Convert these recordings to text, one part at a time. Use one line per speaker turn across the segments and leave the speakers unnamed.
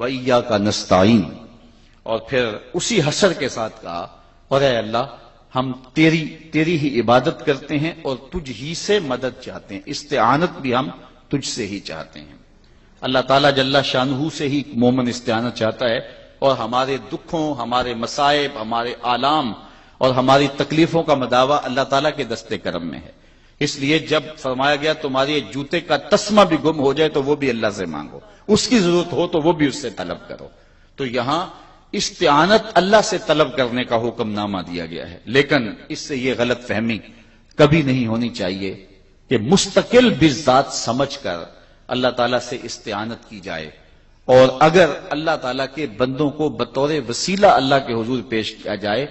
वैया का नस्ताइन और फिर उसी हसर के साथ कहा और अल्लाह हम तेरी तेरी ही इबादत करते हैं और तुझ ही से मदद चाहते हैं इस्तेआनत भी हम तुझ से ही चाहते हैं अल्लाह ताला जल्ला शाहू से ही मोमन इस्तेनत चाहता है और हमारे दुखों हमारे मसायब हमारे आलाम और हमारी तकलीफों का मदावा अल्लाह ताला के दस्ते करम में है इसलिए जब फरमाया गया तुम्हारे जूते का तस्मा भी गुम हो जाए तो वो भी अल्लाह से मांगो उसकी जरूरत हो तो वो भी उससे तलब करो तो यहां इस्तेनत अल्लाह से तलब करने का हुक्मनामा दिया गया है लेकिन इससे यह गलत फहमी कभी नहीं होनी चाहिए कि मुस्तकिल बिजात समझ कर अल्लाह तला से इस्तेनत की जाए और अगर अल्लाह तला के बंदों को बतौर वसीला अल्लाह के हजूर पेश किया जाए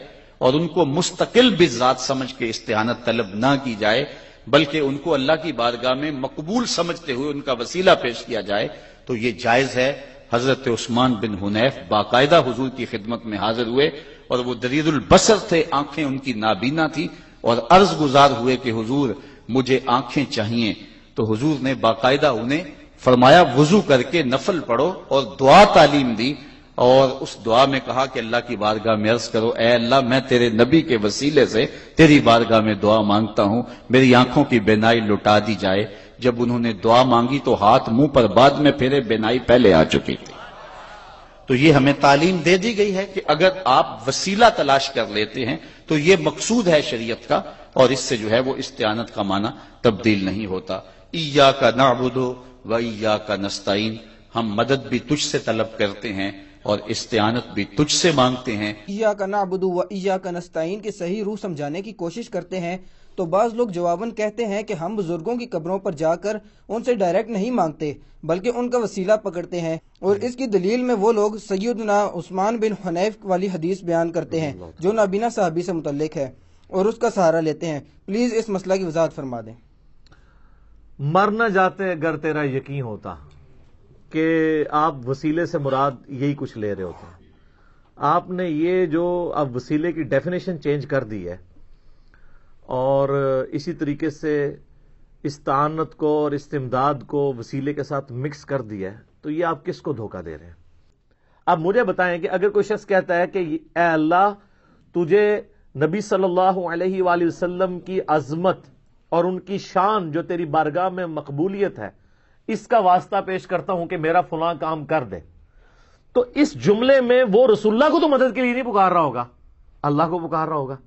और उनको मुस्तकिल बिजात समझ के इस्तेनत तलब ना की जाए बल्कि उनको अल्लाह की बारगाह में मकबूल समझते हुए उनका वसीला पेश किया जाए तो ये जायज है हजरत उस्मान बिन हुनैफ बाकायदा हजूर की खिदमत में हाजिर हुए और वो दरीदुल बसर थे आंखें उनकी नाबीना थी और अर्ज गुजार हुए कि हुजूर मुझे आंखें चाहिए तो हजूर ने बाकायदा उन्हें फरमाया वजू करके नफल पढ़ो और दुआ तालीम दी और उस दुआ में कहा कि अल्लाह की बारगाह में अर्ज करो ए अल्लाह मैं तेरे नबी के वसीले से तेरी बारगाह में दुआ मांगता हूं मेरी आंखों की बेनाई लुटा दी जाए जब उन्होंने दुआ मांगी तो हाथ मुंह पर बाद में फेरे बेनाई पहले आ चुकी थी तो ये हमें तालीम दे दी गई है कि अगर आप वसीला तलाश कर लेते हैं तो ये मकसूद है शरीयत का और इससे जो है वो इस्तेनत का माना तब्दील नहीं होता ईया का नाबुदो व ईया का नस्ताइन हम मदद भी तुझसे तलब करते हैं और इस्तेनत भी तुझसे मांगते हैं या का नाबुदू व या का नस्ताइन के सही रूह समझाने की कोशिश करते हैं तो बाज़ लोग जवाबन कहते हैं कि हम बुजुर्गों की कब्रों पर जाकर उनसे डायरेक्ट नहीं मांगते बल्कि उनका वसीला पकड़ते हैं और इसकी दलील में वो लोग सैदना उस्मान बिन हनैफ वाली हदीस बयान करते हैं जो नाबीना साहबी से मुतल है और उसका सहारा लेते हैं प्लीज़ इस मसला की वजाहत फरमा दें
मर न जाते अगर तेरा यकीन होता कि आप वसीले से मुराद यही कुछ ले रहे होते हैं आपने ये जो अब वसीले की डेफिनेशन चेंज कर दी है और इसी तरीके से इस तानत को और इस्तेमदाद को वसीले के साथ मिक्स कर दिया है तो ये आप किसको धोखा दे रहे हैं अब मुझे बताएं कि अगर कोई शख्स कहता है कि अल्लाह तुझे नबी सल्लल्लाहु अलैहि वसल्लम की अजमत और उनकी शान जो तेरी बारगाह में मकबूलियत है इसका वास्ता पेश करता हूं कि मेरा फुला काम कर दे तो इस जुमले में वो रसुल्ला को तो मदद के लिए नहीं पुकार रहा होगा अल्लाह को पुकार रहा होगा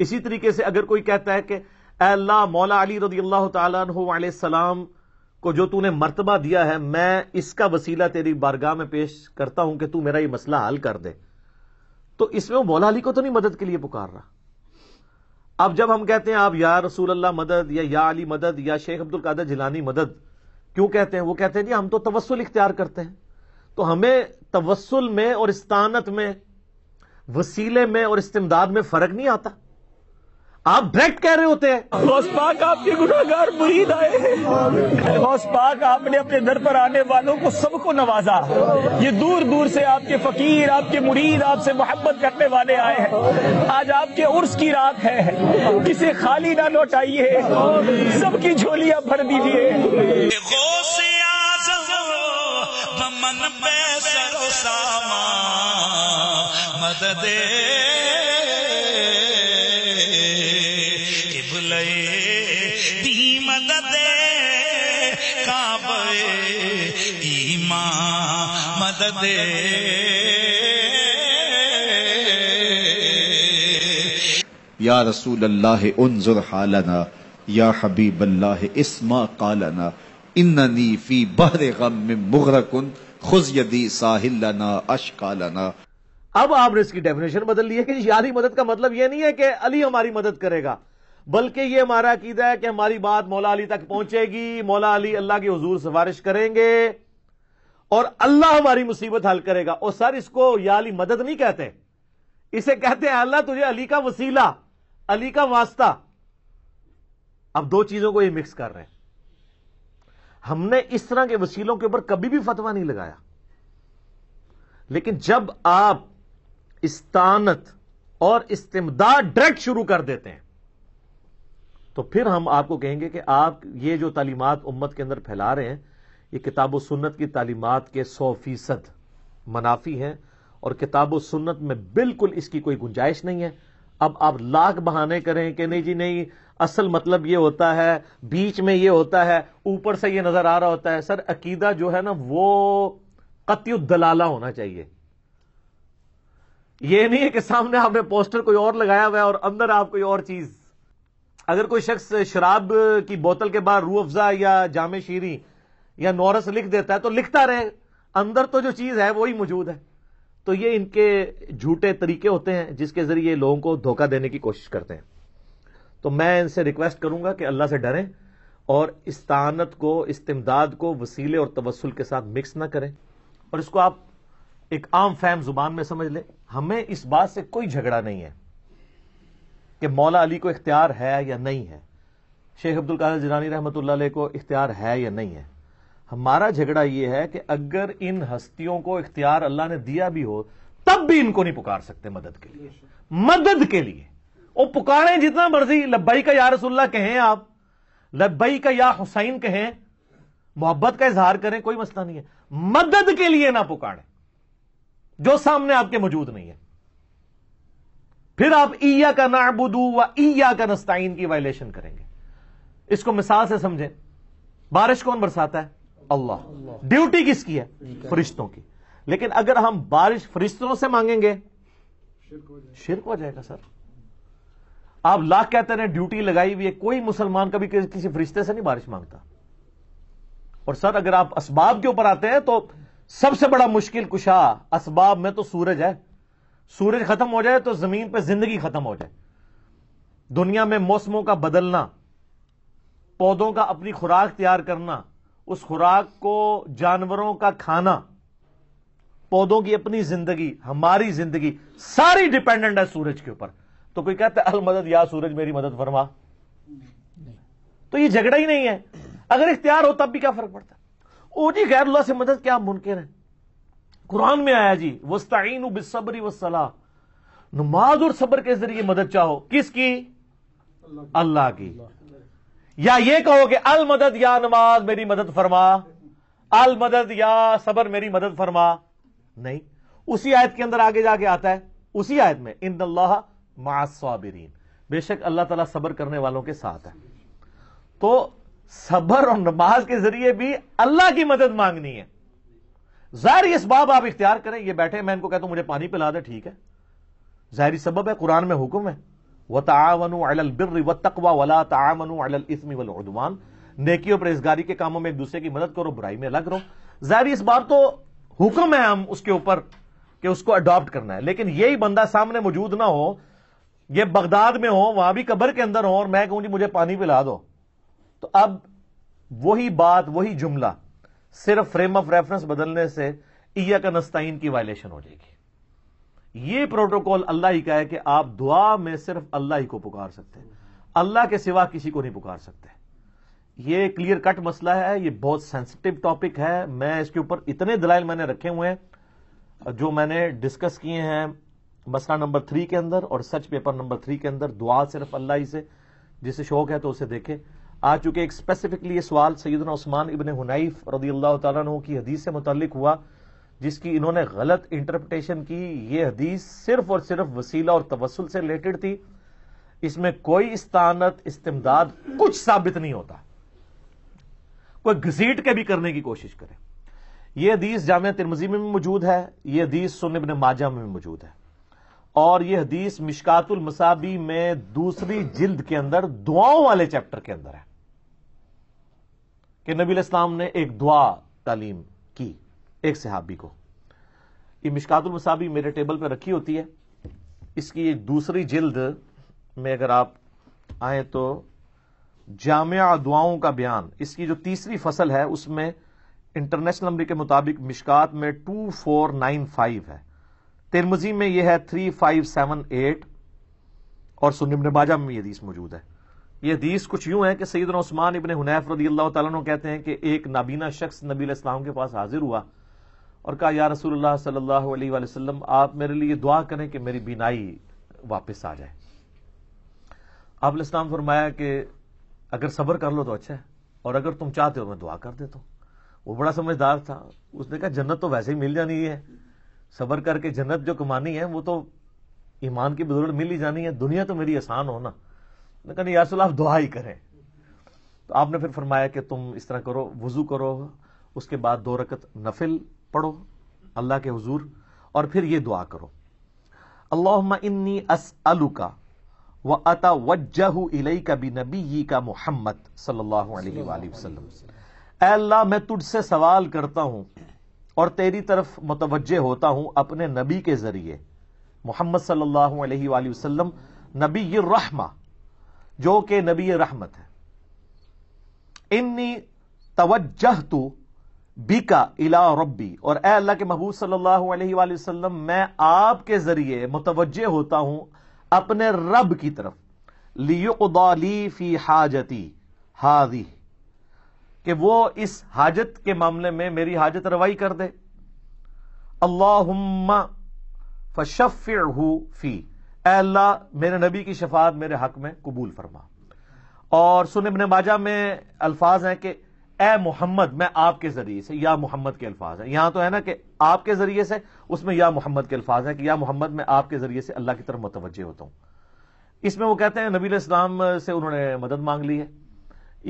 इसी तरीके से अगर कोई कहता है कि अल्लाह मौला अली रदी अल्लाह तलाम को जो तूने मर्तबा दिया है मैं इसका वसीला तेरी बारगाह में पेश करता हूं कि तू मेरा ये मसला हल कर दे तो इसमें वो मौला अली को तो नहीं मदद के लिए पुकार रहा अब जब हम कहते हैं आप या रसूल अल्लाह मदद या या अली मदद या शेख अब्दुल कादर जिलानी मदद क्यों कहते हैं वो कहते हैं जी हम तो तवस्ल इख्तियार करते हैं तो हमें तवस्ल में और इस्तानत में वसीले में और इस्तेमदाद में फर्क नहीं आता आप ब्रेक्ट कह रहे होते हैं आपके गुनागार मुरीद आए हैं पाक आपने अपने दर पर आने वालों को सबको नवाजा ये दूर दूर से आपके फकीर आपके मुरीद आपसे मोहब्बत करने वाले आए
हैं आज आपके उर्स की रात है किसे खाली ना लौटाइए सबकी झोलियां भर दीजिए मदद दे या रसूल अल्लाह उनजुर हालना या हबीब अल्लाह इसमा कालना इन फी बहर गम में मुगरकुन खुज यदी साहिल अशकालना
अब आपने इसकी डेफिनेशन बदल ली है कि यारी मदद का मतलब यह नहीं है कि अली हमारी मदद करेगा बल्कि ये हमारा अकीदा है कि हमारी बात मौला अली तक पहुंचेगी मौला अली अल्लाह की हजूर सिफारिश करेंगे और अल्लाह हमारी मुसीबत हल करेगा और सर इसको या अली मदद नहीं कहते इसे कहते हैं अल्लाह तुझे अली का वसीला अली का वास्ता अब दो चीजों को ये मिक्स कर रहे हैं हमने इस तरह के वसीलों के ऊपर कभी भी फतवा नहीं लगाया लेकिन जब आप इस्तानत और इस्तेमदार डायरेक्ट शुरू कर देते हैं तो फिर हम आपको कहेंगे कि आप ये जो तालीमत उम्मत के अंदर फैला रहे हैं ये किताब सुन्नत की तालीमत के सौ फीसद मनाफी हैं और किताब सुन्नत में बिल्कुल इसकी कोई गुंजाइश नहीं है अब आप लाख बहाने करें कि नहीं जी नहीं असल मतलब ये होता है बीच में ये होता है ऊपर से ये नजर आ रहा होता है सर अकीदा जो है ना वो कत्यु दलाला होना चाहिए ये नहीं है कि सामने आपने पोस्टर कोई और लगाया हुआ है और अंदर आप कोई और चीज अगर कोई शख्स शराब की बोतल के बाहर रू अफजा या जामे शीरी या नौरस लिख देता है तो लिखता रहे अंदर तो जो चीज है वही मौजूद है तो ये इनके झूठे तरीके होते हैं जिसके जरिए लोगों को धोखा देने की कोशिश करते हैं तो मैं इनसे रिक्वेस्ट करूंगा कि अल्लाह से डरें और इस्तानत को इस्तेमदाद को वसीले और तवसल के साथ मिक्स ना करें और इसको आप एक आम फैम जुबान में समझ लें हमें इस बात से कोई झगड़ा नहीं है कि मौला अली को इख्तियार है या नहीं है शेख अब्दुल कादिर जिलानी रहमत को इख्तियार है या नहीं है हमारा झगड़ा यह है कि अगर इन हस्तियों को इख्तियार अल्लाह ने दिया भी हो तब भी इनको नहीं पुकार सकते मदद के लिए मदद के लिए वो पुकारें जितना मर्जी लब्बई का या रसुल्ला कहें आप लब्बई का या हुसैन कहें मोहब्बत का इजहार करें कोई मसला नहीं है मदद के लिए ना पुकारें जो सामने आपके मौजूद नहीं है फिर आप ईया का नाबुदू व ईया का नस्ताइन की वायलेशन करेंगे इसको मिसाल से समझें बारिश कौन बरसाता है अल्लाह ड्यूटी किसकी है फरिश्तों की लेकिन अगर हम बारिश फरिश्तों से मांगेंगे शिरक हो जाएगा सर आप लाख कहते हैं ड्यूटी लगाई हुई है कोई मुसलमान कभी किसी फरिश्ते से नहीं बारिश मांगता और सर अगर आप असबाब के ऊपर आते हैं तो सबसे बड़ा मुश्किल कुशा असबाब में तो सूरज है सूरज खत्म हो जाए तो जमीन पर जिंदगी खत्म हो जाए दुनिया में मौसमों का बदलना पौधों का अपनी खुराक तैयार करना उस खुराक को जानवरों का खाना पौधों की अपनी जिंदगी हमारी जिंदगी सारी डिपेंडेंट है सूरज के ऊपर तो कोई कहता है अल मदद या सूरज मेरी मदद फरमा तो ये झगड़ा ही नहीं है अगर इख्तियार हो तब भी क्या फर्क पड़ता ओ जी गैरुल्ला से मदद क्या मुमकिन है कुरान में आया जी वस्ताइन बिसबरी वसलाह नमाज और सब्र के जरिए मदद चाहो किसकी अल्लाह की या ये कहो कि अल मदद या नमाज मेरी मदद फरमा अल मदद या सबर मेरी मदद फरमा नहीं उसी आयत के अंदर आगे जाके आता है उसी आयत में इन माबिरीन बेशक अल्लाह तला सबर करने वालों के साथ है तो सबर और नमाज के जरिए भी अल्लाह की मदद मांगनी है जाहिर इस बाब आप इख्तियार करें ये बैठे मैं इनको कहता हूं मुझे पानी पिला दे ठीक है जाहिर सबब है कुरान में हुक्म है व बिर अलबिर व तकवा वला तावन अलस्म नेकियों परहेजगारी के कामों में एक दूसरे की मदद करो बुराई में अलग रहो जाहिर इस बार तो हुक्म है हम उसके ऊपर कि उसको अडॉप्ट करना है लेकिन यही बंदा सामने मौजूद ना हो ये बगदाद में हो वहां भी कब्र के अंदर हो और मैं कहूं जी मुझे पानी पिला दो तो अब वही बात वही जुमला सिर्फ फ्रेम ऑफ रेफरेंस बदलने से इया का नस्ताइन की वायलेशन हो जाएगी ये प्रोटोकॉल अल्लाह ही का है कि आप दुआ में सिर्फ अल्लाह ही को पुकार सकते हैं अल्लाह के सिवा किसी को नहीं पुकार सकते ये क्लियर कट मसला है ये बहुत सेंसिटिव टॉपिक है मैं इसके ऊपर इतने दलाइल मैंने रखे हुए हैं जो मैंने डिस्कस किए हैं मसला नंबर थ्री के अंदर और सच पेपर नंबर थ्री के अंदर दुआ सिर्फ अल्लाह ही से जिसे शौक है तो उसे देखे आ चुके एक स्पेसिफिकली ये सवाल सैदना उस्मान इबन हुनाइफ रदी अल्लाह तु की हदीस से मुतलिक हुआ जिसकी इन्होंने गलत इंटरप्रिटेशन की ये हदीस सिर्फ और सिर्फ वसीला और तवसल से रिलेटेड थी इसमें कोई इस्तानत इस्तेमदाद कुछ साबित नहीं होता कोई घसीट के भी करने की कोशिश करें यह हदीस जाम तिरमजी में भी मौजूद है यह हदीस सुनबन माजा में भी मौजूद है और यह हदीस मिशकातुल मसाबी में दूसरी जिल्द के अंदर दुआओं वाले चैप्टर के अंदर है कि नबी इस्लाम ने एक दुआ तालीम एक सहाबी को ये मिशकातुल मसाबी मेरे टेबल पर रखी होती है इसकी एक दूसरी जिल्द में अगर आप आए तो जामिया दुआओं का बयान इसकी जो तीसरी फसल है उसमें इंटरनेशनल नंबर के मुताबिक मिशकात में टू फोर नाइन फाइव है तिरमजी में यह है थ्री फाइव सेवन एट और सुन बाजा में यह दीस मौजूद है यह दीस कुछ यूं है कि सईद उस्मान इबन हुनैफ रदी अल्लाह कहते हैं कि एक नाबीना शख्स नबी इस्लाम के पास हाजिर हुआ और कहा या रसूलुल्लाह सल्लल्लाहु अलैहि वसल्लम आप मेरे लिए दुआ करें कि मेरी बीनाई वापस आ जाए आप इस्लाम फरमाया कि अगर सब्र कर लो तो अच्छा है और अगर तुम चाहते हो मैं दुआ कर देता हूँ वो बड़ा समझदार था उसने कहा जन्नत तो वैसे ही मिल जानी है सब्र करके जन्नत जो कमानी है वो तो ईमान की बदौलत मिल ही जानी है दुनिया तो मेरी आसान हो ना कहा नहीं आप दुआ ही करें तो आपने फिर फरमाया कि तुम इस तरह करो वजू करो उसके बाद दो रकत नफिल पढ़ो अल्लाह के हजूर और फिर ये दुआ करो अल्लाह इन्नी अस अलुका व अता वजह इलई का बी नबी का मोहम्मद अल्लाह मैं तुझसे सवाल करता हूं और तेरी तरफ मुतवजह होता हूं अपने नबी के जरिए मोहम्मद सल्लल्लाहु अलैहि वसल्लम नबी रहमा जो कि नबी रहमत है इन्नी तवज्जह तू बीका इला रब्बी और ए अल्लाह के महबूब सल्लल्लाहु अलैहि वसल्लम मैं आपके जरिए मुतवजह होता हूं अपने रब की तरफ लियुदाली फी हाजती हाजी कि वो इस हाजत के मामले में मेरी हाजत रवाई कर दे अल्लाहुम्मा फशफ़िर फी अल्लाह मेरे नबी की शफात मेरे हक में कबूल फरमा और सुन इबन माजा में अल्फाज हैं कि ए मोहम्मद मैं आपके जरिए से या मोहम्मद के अल्फाज है यहां तो है ना कि आपके जरिए से उसमें या मोहम्मद के अल्फाज है कि या मोहम्मद मैं आपके जरिए से अल्लाह की तरफ मुतवजह होता हूँ इसमें वो कहते हैं नबी इस्लाम से उन्होंने मदद मांग ली है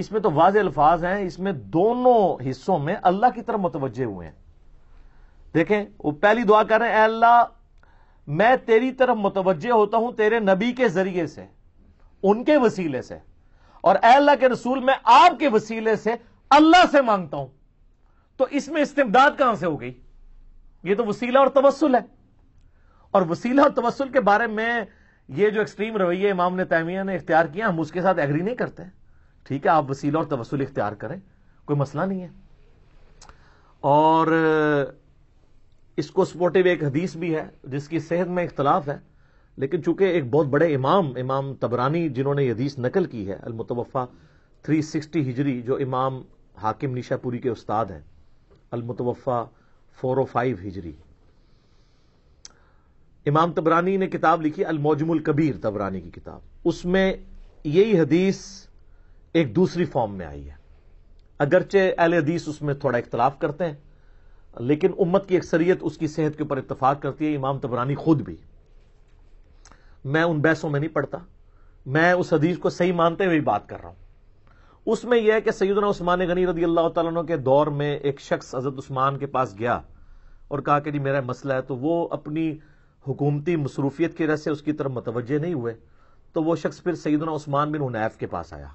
इसमें तो वाज अल्फाज हैं इसमें दोनों हिस्सों में अल्लाह की तरफ मुतवजे हुए हैं देखें वो पहली दुआ कर रहे हैं अल्लाह मैं तेरी तरफ मुतवजे होता हूं तेरे नबी के जरिए से उनके वसीले से और अल्लाह के रसूल मैं आपके वसीले से अल्लाह से मांगता हूं तो इसमें इस्तेमदाद कहां से हो गई ये तो वसीला और तवसल है और वसीला और तवसल के बारे में ये जो एक्सट्रीम रवैये इमाम ने तैमिया ने इख्तियार किया हम उसके साथ एग्री नहीं करते ठीक है आप वसीला और तवसल इख्तियार करें कोई मसला नहीं है और इसको सपोर्टिव एक हदीस भी है जिसकी सेहत में इख्तलाफ है लेकिन चूंकि एक बहुत बड़े इमाम इमाम तबरानी जिन्होंने हदीस नकल की है अलमतवफ़ा 360 हिजरी जो इमाम हाकिम निशापुरी के उस्ताद हैं अलमतवफ़ा फोर ओ फाइव हिजरी इमाम तबरानी ने किताब लिखी अलमौजमुल कबीर तबरानी की किताब उसमें यही हदीस एक दूसरी फॉर्म में आई है अगरचे अहल हदीस उसमें थोड़ा इख्तलाफ करते हैं लेकिन उम्मत की अक्सरियत उसकी सेहत के ऊपर इतफाक करती है इमाम तबरानी खुद भी मैं उन बहसों में नहीं पढ़ता मैं उस हदीस को सही मानते हुए बात कर रहा हूं उसमें यह है कि सैदना उस्मान गनी रदी अल्लाह तु के दौर में एक शख्स अजरत उस्मान के पास गया और कहा कि जी मेरा मसला है तो वो अपनी हुकूमती मसरूफियत की वजह से उसकी तरफ मतवजे नहीं हुए तो वो शख्स फिर सैदना उस्मान बिन उनैफ के पास आया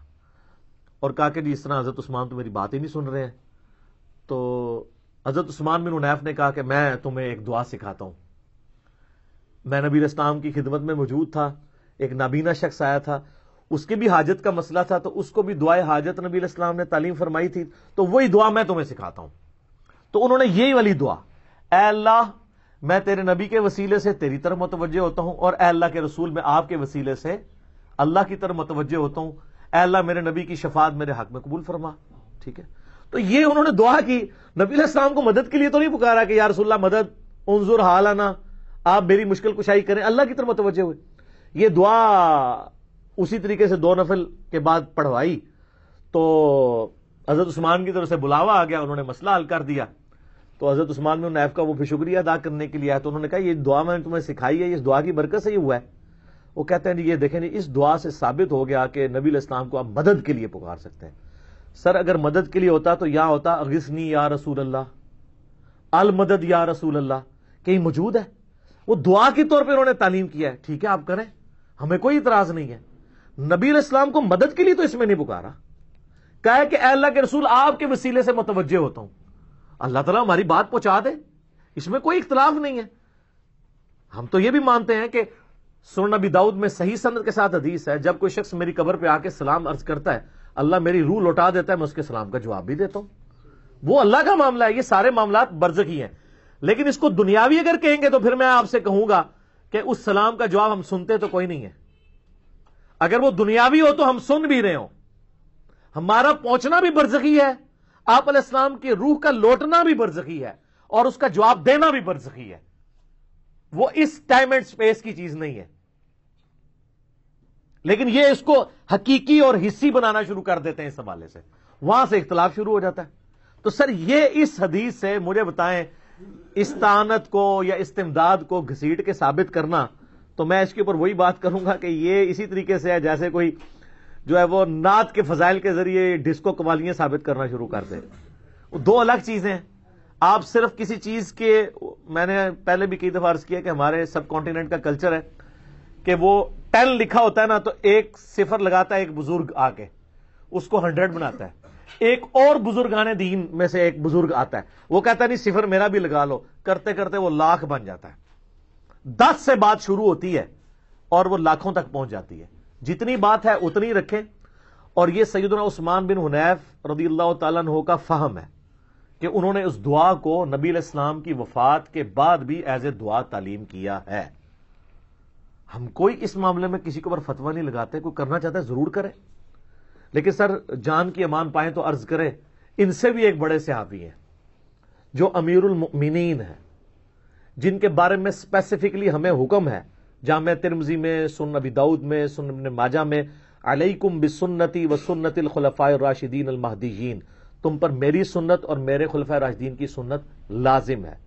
और कहा कि जी इस तरह अजरत उस्मान तो मेरी बात ही नहीं सुन रहे हैं तो अजरत उस्मान बिन उनैफ ने कहा कि मैं तुम्हें एक दुआ सिखाता हूं मैं नबीर इस्लाम की खिदमत में मौजूद था एक नाबीना शख्स आया था उसके भी हाजत का मसला था तो उसको भी दुआ हाजत नबी इस्लाम ने तालीम फरमाई थी तो वही दुआ मैं तुम्हें सिखाता हूं तो उन्होंने यही वाली दुआ अल्लाह मैं तेरे नबी के वसीले से तेरी तरफ मुतवजह होता हूं और अल्लाह के रसूल में आपके वसीले से अल्लाह की तरफ मुतवजह होता हूं अल्लाह मेरे नबी की शफात मेरे हक में कबूल फरमा ठीक है तो ये उन्होंने दुआ की नबी इस्लाम को मदद के लिए तो नहीं पुकारा कि यार रसुल्ला मदद उनजुर हाल आना आप मेरी मुश्किल कुशाई करें अल्लाह की तरफ मुतवजह हुए ये दुआ उसी तरीके से दो नफल के बाद पढ़वाई तो हजरत उस्मान की तरफ से बुलावा आ गया उन्होंने मसला हल कर दिया तो हजरत उस्मान ने नैफ का वो भी शुक्रिया अदा करने के लिए आया तो उन्होंने कहा ये दुआ मैंने तुम्हें सिखाई है इस दुआ की बरकत से ही हुआ है वो कहते हैं ये देखें इस दुआ से साबित हो गया कि नबी इस्लाम को आप मदद के लिए पुकार सकते हैं सर अगर मदद के लिए होता तो यहां होता अगिसनी या रसूल अल्लाह अल मदद या रसूल अल्लाह कहीं मौजूद है वो दुआ के तौर पर उन्होंने तालीम किया है ठीक है आप करें हमें कोई इतराज नहीं है नबी इस्लाम को मदद के लिए तो इसमें नहीं पुकारा कहा कि अल्लाह के रसूल आपके वसीले से मुतवजह होता हूं अल्लाह तला हमारी बात पहुंचा दे इसमें कोई इख्तलाफ नहीं है हम तो यह भी मानते हैं कि सुन नबी दाऊद में सही संद के साथ अदीस है जब कोई शख्स मेरी कबर पर आके सलाम अर्ज करता है अल्लाह मेरी रूह लौटा देता है मैं उसके सलाम का जवाब भी देता हूं वो अल्लाह का मामला है ये सारे मामला ही हैं लेकिन इसको दुनियावी अगर कहेंगे तो फिर मैं आपसे कहूंगा कि उस सलाम का जवाब हम सुनते तो कोई नहीं है अगर वो दुनियावी हो तो हम सुन भी रहे हो हमारा पहुंचना भी बरजखी है आप अल्लाम की रूह का लौटना भी बरजखी है और उसका जवाब देना भी बरजखी है वो इस टाइम एंड स्पेस की चीज नहीं है लेकिन ये इसको हकीकी और हिस्सी बनाना शुरू कर देते हैं इस हवाले से वहां से इख्तलाफ शुरू हो जाता है तो सर ये इस हदीस से मुझे बताएं इस्तानत को या इस्तेमदाद को घसीट के साबित करना तो मैं इसके ऊपर वही बात करूंगा कि ये इसी तरीके से है जैसे कोई जो है वो नात के फजाइल के जरिए डिस्को कमालियां साबित करना शुरू कर दे दो अलग चीजें हैं आप सिर्फ किसी चीज के मैंने पहले भी कई दफा अर्ज किया कि हमारे सब कॉन्टिनेंट का कल्चर है कि वो टेन लिखा होता है ना तो एक सिफर लगाता है एक बुजुर्ग आके उसको हंड्रेड बनाता है एक और बुजुर्ग आने दीन में से एक बुजुर्ग आता है वो कहता है नहीं सिफर मेरा भी लगा लो करते करते वो लाख बन जाता है दस से बात शुरू होती है और वह लाखों तक पहुंच जाती है जितनी बात है उतनी रखें और यह सैदना उस्मान बिन हुनैफ रदी अल्लाह तहो का फहम है कि उन्होंने उस दुआ को नबी इस्लाम की वफात के बाद भी एज ए दुआ तालीम किया है हम कोई इस मामले में किसी के ऊपर फतवा नहीं लगाते कोई करना चाहता है जरूर करें लेकिन सर जान की अमान पाए तो अर्ज करें इनसे भी एक बड़े सहाबी हैं जो अमीरुल है जिनके बारे में स्पेसिफिकली हमें हुक्म है जाम तिरमजी में सुन नबी दाऊद में सुन इब्न माजा में अलैकुम बिसन्नति व अल खुलफा राशिदीन अलमहदीन तुम पर मेरी सुन्नत और मेरे खुलफा राशिदीन की सुन्नत लाजिम है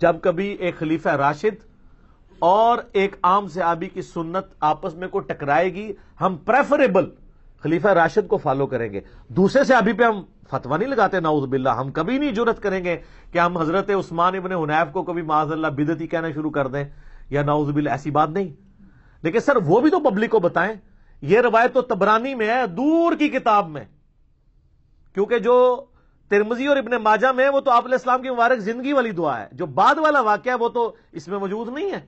जब कभी एक खलीफा राशिद और एक आम से आबी की सुन्नत आपस में को टकराएगी हम प्रेफरेबल खलीफा राशिद को फॉलो करेंगे दूसरे से अभी पे हम फतवा नहीं लगाते नाउज बिल्ला हम कभी नहीं जरूरत करेंगे कि हम हजरत उस्मान इबन हुनैफ को कभी माजल्ला बिदती कहना शुरू कर दें या नाउज बिल्ला ऐसी बात नहीं लेकिन सर वो भी तो पब्लिक को बताएं यह रवायत तो तबरानी में है दूर की किताब में क्योंकि जो तिरमजी और इबन माजा में वो तो आप इस्लाम की मुबारक जिंदगी वाली दुआ है जो बाद वाला वाक्य है वो तो इसमें मौजूद नहीं है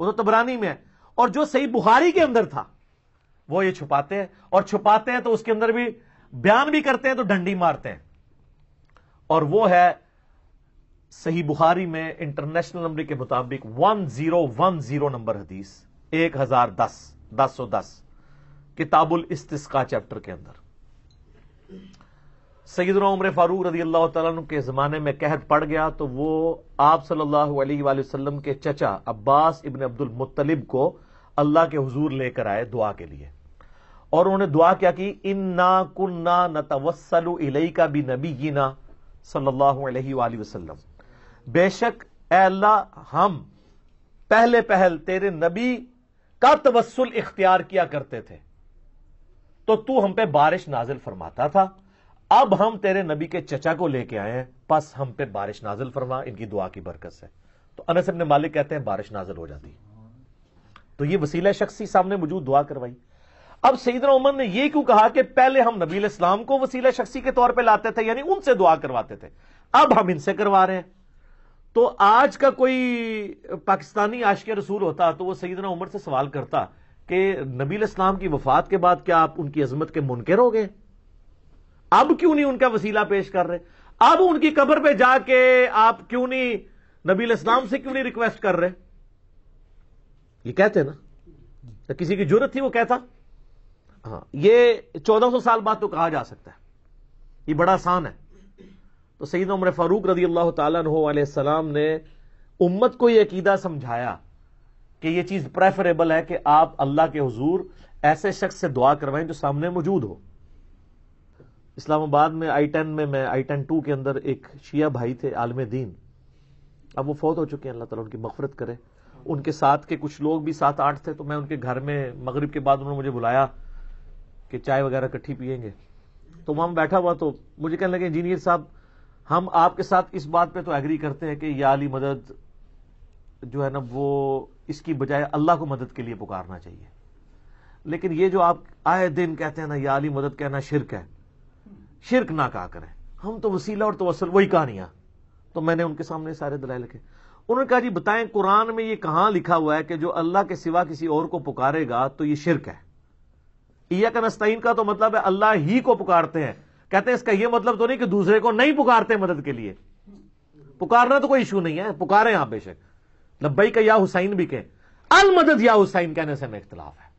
वो तो तबरानी में है और जो सही बुहारी के अंदर था वो ये छुपाते हैं और छुपाते हैं तो उसके अंदर भी बयान भी करते हैं तो डंडी मारते हैं और वो है सही बुखारी में इंटरनेशनल नंबर के मुताबिक 1010 नंबर हदीस 1010 दस सौ दस किताबुल इस्तिस्का चैप्टर के अंदर सईद उम्र फारूक रजी अल्लाह के जमाने में कहत पड़ गया तो वो आप सल्लल्लाहु अलैहि वसल्लम के चचा अब्बास इबन अब्दुल मुत्तलिब को अल्लाह के हजूर लेकर आए दुआ के लिए और उन्होंने दुआ क्या की इन्ना कुन्ना न इलई का भी नबी ना सल्ला वसलम बेशक अल्लाह हम पहले पहल तेरे नबी का तवस्ल इख्तियार किया करते थे तो तू हम पे बारिश नाजिल फरमाता था अब हम तेरे नबी के चचा को लेके आए हैं बस हम पे बारिश नाजिल फरमा इनकी दुआ की बरकत से तो अनस ने मालिक कहते हैं बारिश नाजिल हो जाती है तो ये वसीला शख्सी सामने मौजूद दुआ करवाई अब सईदना उमर ने यह क्यों कहा कि पहले हम नबील इस्लाम को वसीला शख्सी के तौर पर लाते थे यानी उनसे दुआ करवाते थे अब हम इनसे करवा रहे हैं तो आज का कोई पाकिस्तानी आशिक रसूल होता तो वह सईदना उमर से सवाल करता कि नबील इस्लाम की वफात के बाद क्या आप उनकी अजमत के मुनकर हो गए अब क्यों नहीं उनका वसीला पेश कर रहे अब उनकी कबर पर जाके आप क्यों नहीं नबील इस्लाम से क्यों नहीं रिक्वेस्ट कर रहे ये कहते हैं ना तो किसी की जरूरत थी वो कहता हाँ ये चौदह सौ साल बाद तो कहा जा सकता है ये बड़ा आसान है तो सईद उम्र फारूक रजी अल्लाह तसलाम ने उम्मत को यह अकीदा समझाया कि यह चीज प्रेफरेबल है कि आप अल्लाह के हजूर ऐसे शख्स से दुआ करवाएं जो सामने मौजूद हो इस्लामाबाद में आई टेन में मैं आई टेन टू के अंदर एक शिया भाई थे आलम दीन अब वो फौत हो चुके हैं अल्लाह ताला उनकी मफरत करे उनके साथ के कुछ लोग भी सात आठ थे तो मैं उनके घर में मगरिब के बाद उन्होंने मुझे बुलाया कि चाय वगैरह इकट्ठी पियेंगे तो वहां बैठा हुआ तो मुझे कहने लगे इंजीनियर साहब हम आपके साथ इस बात पे तो एग्री करते हैं कि या अली मदद जो है ना वो इसकी बजाय अल्लाह को मदद के लिए पुकारना चाहिए लेकिन ये जो आप आए दिन कहते हैं ना या अली मदद कहना शिरक है शिरक ना कहा करें हम तो वसीला और तो असल वही कहानियां तो मैंने उनके सामने सारे दलाए लिखे उन्होंने कहा जी बताएं कुरान में ये कहां लिखा हुआ है कि जो अल्लाह के सिवा किसी और को पुकारेगा तो ये शिरक है ईया का नस्तीन का तो मतलब है अल्लाह ही को पुकारते हैं कहते हैं इसका यह मतलब तो नहीं कि दूसरे को नहीं पुकारते मदद के लिए पुकारना तो कोई इशू नहीं है पुकारे आप बेशक लब्बई का या हुसैन भी कहें अल मदद या हुसैन कहने से हमें इख्तलाफ है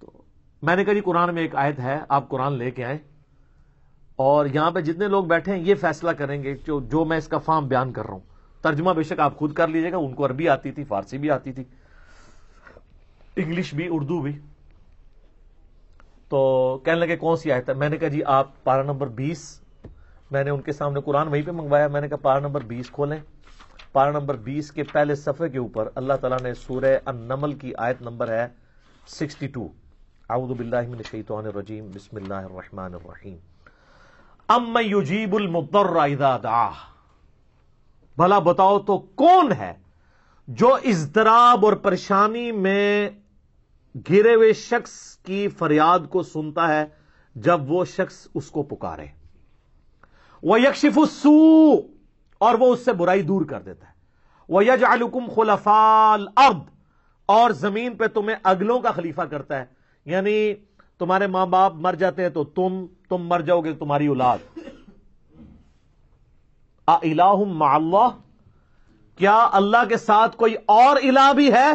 तो मैंने कहा जी कुरान में एक आयत है आप कुरान लेके आए और यहां पे जितने लोग बैठे हैं ये फैसला करेंगे जो जो मैं इसका फार्म बयान कर रहा हूं तर्जुमा बेशक आप खुद कर लीजिएगा उनको अरबी आती थी फारसी भी आती थी इंग्लिश भी उर्दू भी तो कहने लगे कौन सी आयत है मैंने कहा जी आप पारा नंबर बीस मैंने उनके सामने कुरान वहीं पे मंगवाया मैंने कहा पारा नंबर बीस खोलें पारा नंबर बीस के पहले सफ़े के ऊपर अल्लाह तला ने सूर अनमल की आयत नंबर है सिक्सटी टू आउदबिल्लाशैतरजीम बिस्मिल्लाम अम युजीबुल मुद्दर्राह भला बताओ तो कौन है जो इजतराब और परेशानी में घिरे हुए शख्स की फरियाद को सुनता है जब वो शख्स उसको पुकारे वह यकशिफुसू और वो उससे बुराई दूर कर देता है वह यज अलुकुम खुलफाल अब और जमीन पे तुम्हें अगलों का खलीफा करता है यानी तुम्हारे मां बाप मर जाते हैं तो तुम तुम मर जाओगे तो तुम्हारी औलाद अलाहुम माल्ला क्या अल्लाह के साथ कोई और इलाह भी है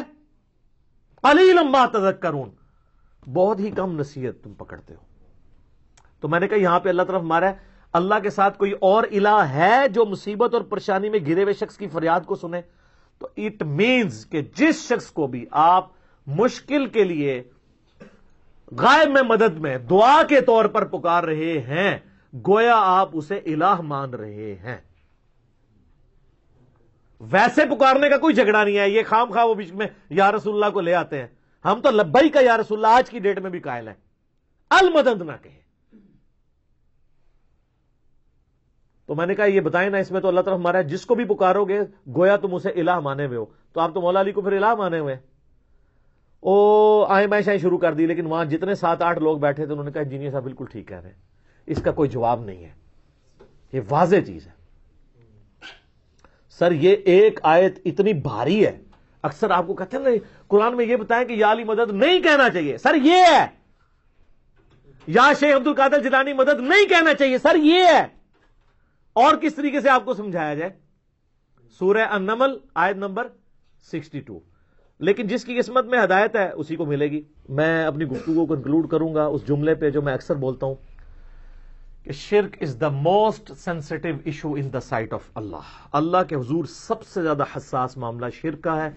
अली अम्मा तजक करून बहुत ही कम नसीहत तुम पकड़ते हो तो मैंने कहा यहां पे अल्लाह तरफ मारा है अल्लाह के साथ कोई और इलाह है जो मुसीबत और परेशानी में घिरे हुए शख्स की फरियाद को सुने तो इट मीन्स कि जिस शख्स को भी आप मुश्किल के लिए गायब में मदद में दुआ के तौर पर पुकार रहे हैं गोया आप उसे इलाह मान रहे हैं वैसे पुकारने का कोई झगड़ा नहीं है ये खाम खा वो बीच में या रसुल्ला को ले आते हैं हम तो लब्बई का या रसुल्ला आज की डेट में भी कायल है अल ना कहे तो मैंने कहा ये बताए ना इसमें तो अल्लाह तरफ हमारा जिसको भी पुकारोगे गोया तुम उसे इलाह माने हुए हो तो आप तो मौला अली को फिर इलाह माने हुए हैं बाएं शाएं शुरू कर दी लेकिन वहां जितने सात आठ लोग बैठे थे उन्होंने कहा इंजीनियर साहब बिल्कुल ठीक कह रहे हैं इसका कोई जवाब नहीं है ये वाज चीज है सर ये एक आयत इतनी भारी है अक्सर आपको कहते हैं कुरान में ये बताया कि याली मदद नहीं कहना चाहिए सर ये है या शेख अब्दुल कादर जिलानी मदद नहीं कहना चाहिए सर ये है और किस तरीके से आपको समझाया जाए सूर्य अनमल आयत नंबर सिक्सटी टू लेकिन जिसकी किस्मत में हदायत है उसी को मिलेगी मैं अपनी गुफ्तु को कंक्लूड करूंगा उस जुमले पे जो मैं अक्सर बोलता हूं कि शिरक is the most sensitive issue in the sight of Allah Allah के हजूर सबसे ज्यादा हसास मामला शिरक का है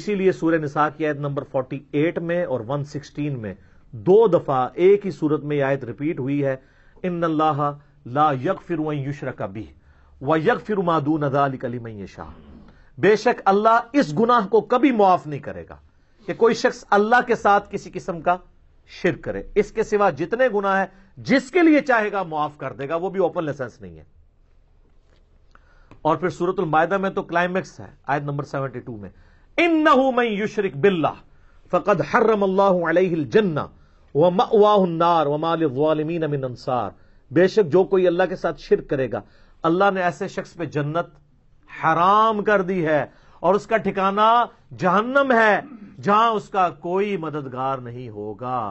इसीलिए सूर्य निसा की आयत नंबर 48 में और वन सिक्सटीन में दो दफा एक ही सूरत में आयत रिपीट हुई है इन अल्लाह ला यक फिर युशर कबी व यक फिर मादून अदा अली कली शाह बेशक अल्लाह इस गुनाह को कभी मुआफ नहीं करेगा कि कोई शख्स अल्लाह के साथ किसी किस्म का शिर करे इसके सिवा जितने गुनाह है जिसके लिए चाहेगा मुआफ कर देगा वो भी ओपन लेसेंस नहीं है और फिर सूरत मायदा में तो क्लाइमेक्स है आयत नंबर सेवेंटी टू में इन मैं युशरिक बिल्ला फकद हर्रम जन्ना व मार बेशक जो कोई अल्लाह के साथ शिर करेगा अल्लाह ने ऐसे शख्स पे जन्नत हराम कर दी है और उसका ठिकाना जहन्नम है जहां उसका कोई मददगार नहीं होगा